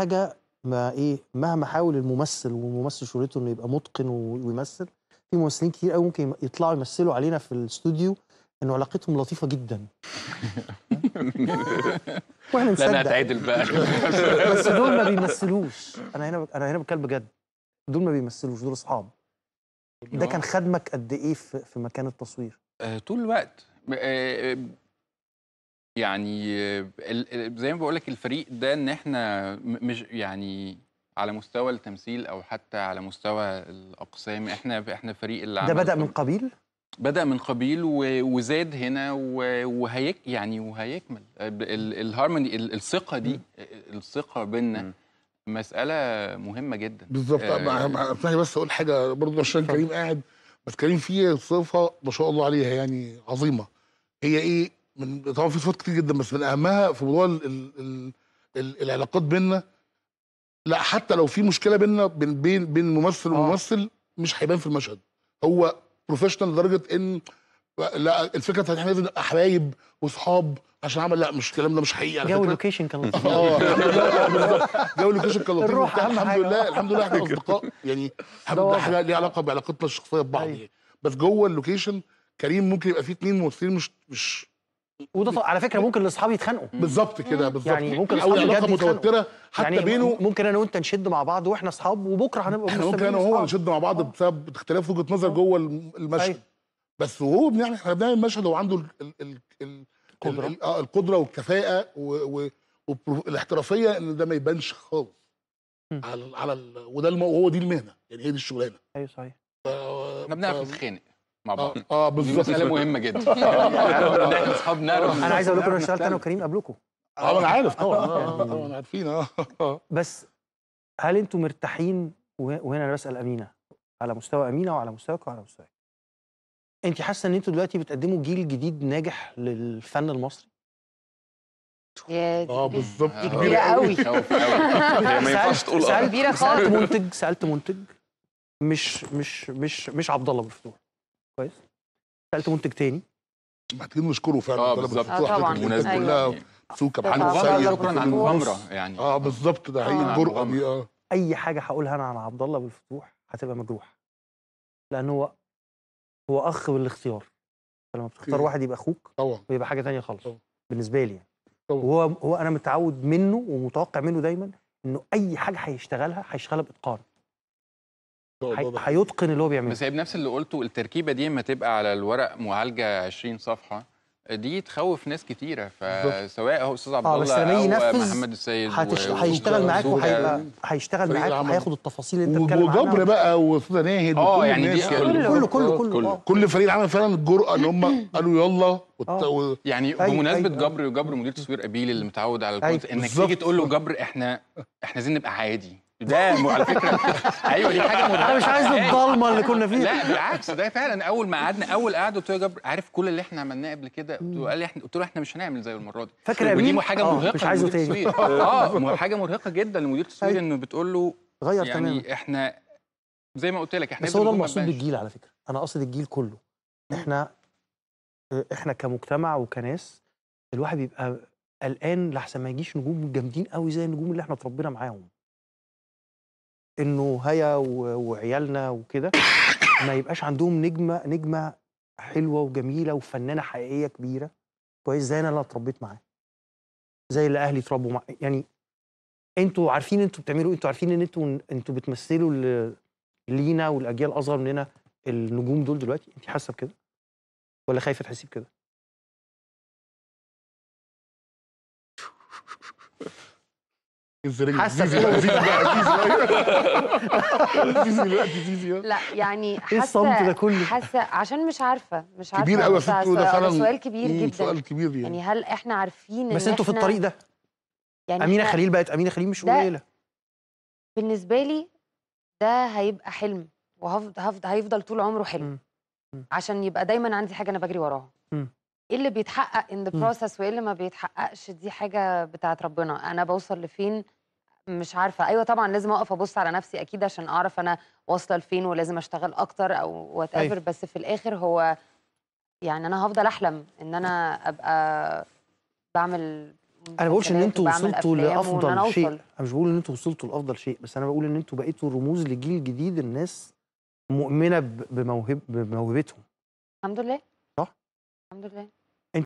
حاجه ما ايه مهما حاول الممثل والممثل شريطه انه يبقى متقن ويمثل في ممثلين كتير قوي ممكن يطلعوا يمثلوا علينا في الاستوديو انه علاقتهم لطيفه جدا واحنا نصدق لا هتعدل بقى بس دول ما بيمثلوش انا هنا انا هنا بتكلم بجد دول ما بيمثلوش دول اصحاب ده أيوه. كان خدمك قد ايه في مكان التصوير؟ آه، طول الوقت يعني آه، زي ما بقول لك الفريق ده ان احنا مش يعني على مستوى التمثيل او حتى على مستوى الاقسام احنا احنا فريق اللي ده بدا من قبيل بدا من قبيل وزاد هنا وهيك يعني وهيكمل آه، الهارموني الثقه دي آه، الثقه بينا مساله مهمه جدا بالظبط آه اسمعني بس اقول حاجه برضه عشان كريم قاعد بس كريم فيه صفه ما شاء الله عليها يعني عظيمه هي ايه من طبعا في صفات كتير جدا بس من اهمها في موضوع ال ال ال ال العلاقات بيننا لا حتى لو في مشكله بيننا بين بين بين ممثل آه. وممثل مش هيبان في المشهد هو بروفيشنال لدرجه ان لا الفكره بتاعت احنا لازم نبقى حبايب واصحاب عشان عمل لا مش الكلام ده مش حقيقي على جو اللوكيشن كان لطيف اه جو اللوكيشن كان لطيف الحمد لله الحمد لله احنا اصدقاء يعني الحمد لله احنا ليه علاقه بعلاقتنا الشخصيه ببعض أيوه. يعني بس جوه اللوكيشن كريم ممكن يبقى فيه اثنين ممثلين مش مش وده على فكره ممكن الاصحاب يتخانقوا بالظبط كده بالظبط يعني ممكن اصحابي علاقه متوتره حتى يعني بينه ممكن انا وانت نشد مع بعض واحنا اصحاب وبكره هنبقى احنا ممكن انا وهو نشد مع بعض آه. بسبب اختلاف وجهه نظر آه. جوه المشهد أيوه. بس وهو بنعمل احنا بنعمل مشهد هو عنده القدره اه القدره والكفاءه والاحترافيه ان ده ما يبانش خالص على على وده هو دي المهنه يعني هي دي الشغلانه ايوه صحيح احنا بنعرف نتخانق مع بعض اه, آه، بالظبط مسألة مهمة جدا اصحاب نعرف انا عايز اقول لكم انا اشتغلت انا وكريم قبلكم اه انا عارف طبعا طبعا آه، يعني آه، عارفين اه بس هل انتم مرتاحين وهنا انا بسال امينه على مستوى امينه وعلى مستواك وعلى مستواك انت حاسه ان انتوا دلوقتي بتقدموا جيل جديد ناجح للفن المصري اه بالظبط كبيره قوي ما ينفعش تقول اه كبيره خالص سالت منتج سالت منتج مش مش مش مش عبد الله بالفتوح كويس سالت منتج تاني محتاجين نشكره فعلا اه بالظبط آه، طبعا الناس أيوه. كلها سوكه شكرا عن مغامره يعني اه بالظبط ده حقيقي الجرأه دي اه اي حاجه هقولها انا عن عبد الله بالفتوح هتبقى مجروح لان هو هو اخ بالاختيار فلما بتختار واحد يبقى اخوك طبعا ويبقى حاجه ثانيه خالص بالنسبه لي يعني وهو هو انا متعود منه ومتوقع منه دايما انه اي حاجه هيشتغلها هيشتغلها باتقان هيتقن اللي هو بيعمله بس هي بنفس اللي قلته التركيبه دي اما تبقى على الورق معالجه 20 صفحه دي تخوف ناس كتيره فسواء هو استاذ آه، عبد الله او محمد السيد هيشتغل معاك وهيبقى هيشتغل معاك هياخد التفاصيل اللي انت بتتكلم عنها وجبر بقى واستاذ ناهد اه يعني دي كله كله كله كله, كله, كل فريق العمل فعلا الجرأه ان هم قالوا يلا آه. و... يعني بمناسبه جبر وجبر مدير تصوير قبيل اللي متعود على الكود انك تيجي تقول له جبر احنا احنا عايزين نبقى عادي ده على فكره ايوه دي حاجه مرعبه انا مش عايز الضلمه اللي كنا فيها لا بالعكس ده فعلا اول ما قعدنا اول قعده قلت له يا جبر عارف كل اللي احنا عملناه قبل كده قال لي احنا قلت له احنا مش هنعمل زي المره دي فاكر يا ودي حاجه آه، مرهقه مش عايزه تاني اه حاجه مرهقه جدا لمدير التصوير طيب. انه بتقول له غير يعني تماما احنا زي ما قلت لك احنا بس هو ده المقصود بالجيل على فكره انا قصد الجيل كله احنا احنا كمجتمع وكناس الواحد بيبقى قلقان لحسن ما يجيش نجوم جامدين قوي زي النجوم اللي احنا اتربينا معاهم انه هيا وعيالنا وكده ما يبقاش عندهم نجمه نجمه حلوه وجميله وفنانه حقيقيه كبيره كويس زي انا اللي اتربيت معاه زي اللي اهلي اتربوا معاه يعني انتوا عارفين انتوا بتعملوا إيه؟ انتوا عارفين ان انتوا انتوا بتمثلوا لينا والاجيال اصغر مننا النجوم دول دلوقتي انت حاسه بكده ولا خايفه تحسي بكده حاسه دلوقتي لا يعني إيه حاسه ايه الصمت ده كله؟ حاسه عشان مش عارفه مش عارفه كبير قوي فكره ده فعلا سؤال كبير إيه، جدا سؤال كبير يعني يعني هل احنا عارفين بس انتوا في الطريق ده يعني امينه خليل بقت امينه خليل مش قليله بالنسبه لي ده هيبقى حلم وهفضل هيفضل طول عمره حلم عشان يبقى دايما عندي حاجه انا بجري وراها ايه اللي بيتحقق ان ذا بروسس وايه اللي ما بيتحققش دي حاجه بتاعت ربنا انا بوصل لفين مش عارفه ايوه طبعا لازم اقف ابص على نفسي اكيد عشان اعرف انا واصله لفين ولازم اشتغل اكتر او وات ايفر بس في الاخر هو يعني انا هفضل احلم ان انا ابقى بعمل انا بقولش ان انتوا وصلتوا لافضل شيء انا مش بقول ان انتوا وصلتوا لافضل شيء بس انا بقول ان انتوا بقيتوا رموز لجيل جديد الناس مؤمنه بموهب بموهبتهم الحمد لله صح الحمد لله